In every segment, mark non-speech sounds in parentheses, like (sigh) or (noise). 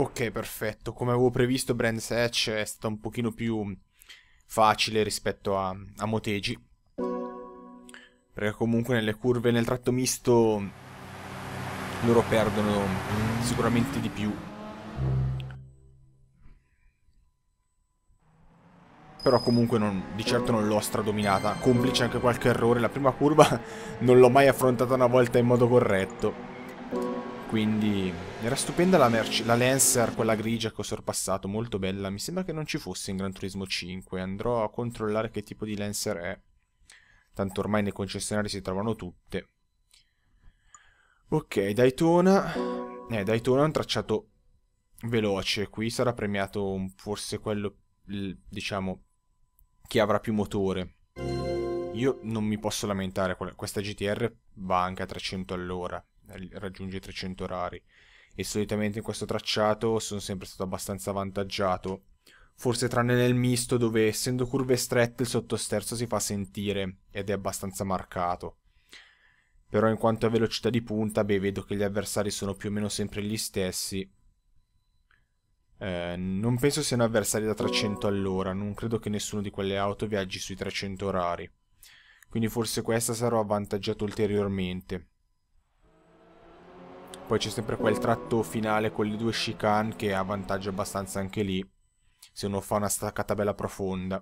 Ok, perfetto. Come avevo previsto, Brands Hatch è stata un pochino più facile rispetto a, a Motegi. Perché comunque nelle curve, nel tratto misto, loro perdono sicuramente di più. Però comunque non, di certo non l'ho stradominata. Complice anche qualche errore. La prima curva (laughs) non l'ho mai affrontata una volta in modo corretto. Quindi era stupenda la, Merc la Lancer, quella grigia che ho sorpassato, molto bella. Mi sembra che non ci fosse in Gran Turismo 5. Andrò a controllare che tipo di Lancer è. Tanto ormai nei concessionari si trovano tutte. Ok, Daytona. Eh, Daytona è un tracciato veloce. Qui sarà premiato forse quello, diciamo, che avrà più motore. Io non mi posso lamentare, questa GTR va anche a 300 all'ora raggiunge i 300 rari e solitamente in questo tracciato sono sempre stato abbastanza avvantaggiato, forse tranne nel misto dove essendo curve strette il sottosterzo si fa sentire ed è abbastanza marcato. Però in quanto a velocità di punta, beh, vedo che gli avversari sono più o meno sempre gli stessi. Eh, non penso siano avversari da 300 all'ora, non credo che nessuno di quelle auto viaggi sui 300 orari. Quindi forse questa sarò avvantaggiato ulteriormente. Poi c'è sempre quel tratto finale con le due chicane che ha vantaggio abbastanza anche lì, se uno fa una staccata bella profonda.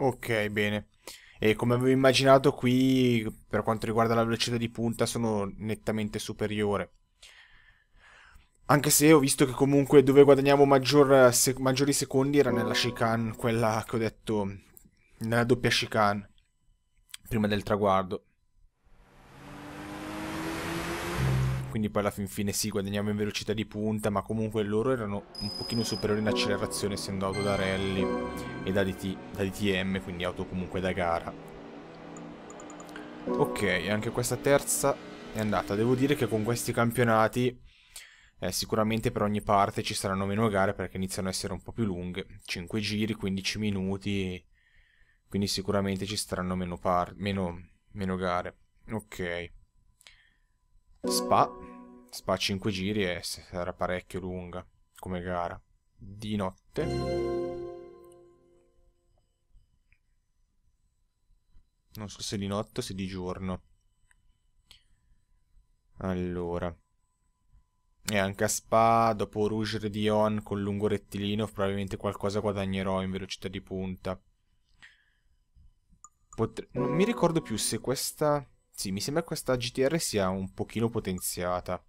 Ok, bene. E come avevo immaginato qui, per quanto riguarda la velocità di punta, sono nettamente superiore. Anche se ho visto che comunque dove guadagniamo maggior, se, maggiori secondi era nella chicane, quella che ho detto, nella doppia chicane, prima del traguardo. quindi poi alla fin fine sì, guadagniamo in velocità di punta, ma comunque loro erano un pochino superiori in accelerazione essendo auto da rally e da, DT, da DTM, quindi auto comunque da gara. Ok, anche questa terza è andata. Devo dire che con questi campionati eh, sicuramente per ogni parte ci saranno meno gare perché iniziano a essere un po' più lunghe. 5 giri, 15 minuti, quindi sicuramente ci saranno meno, meno, meno gare. Ok. Spa. Spa 5 giri e sarà parecchio lunga come gara. Di notte. Non so se di notte o se di giorno. Allora. E anche a Spa, dopo Rouge e Dion con lungo rettilineo, probabilmente qualcosa guadagnerò in velocità di punta. Potre... Non mi ricordo più se questa... Sì, mi sembra questa GTR sia un pochino potenziata.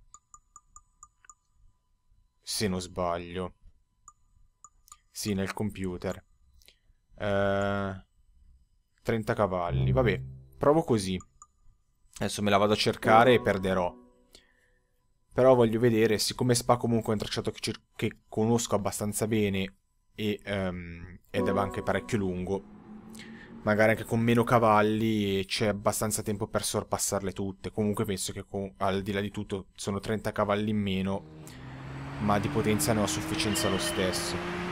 Se non sbaglio. Sì, nel computer. Eh, 30 cavalli, vabbè. Provo così. Adesso me la vado a cercare e perderò. Però voglio vedere, siccome Spa comunque è un tracciato che, che conosco abbastanza bene e, um, ed è anche parecchio lungo, magari anche con meno cavalli c'è abbastanza tempo per sorpassarle tutte. Comunque penso che con, al di là di tutto sono 30 cavalli in meno, ma di potenza ne ho a sufficienza lo stesso.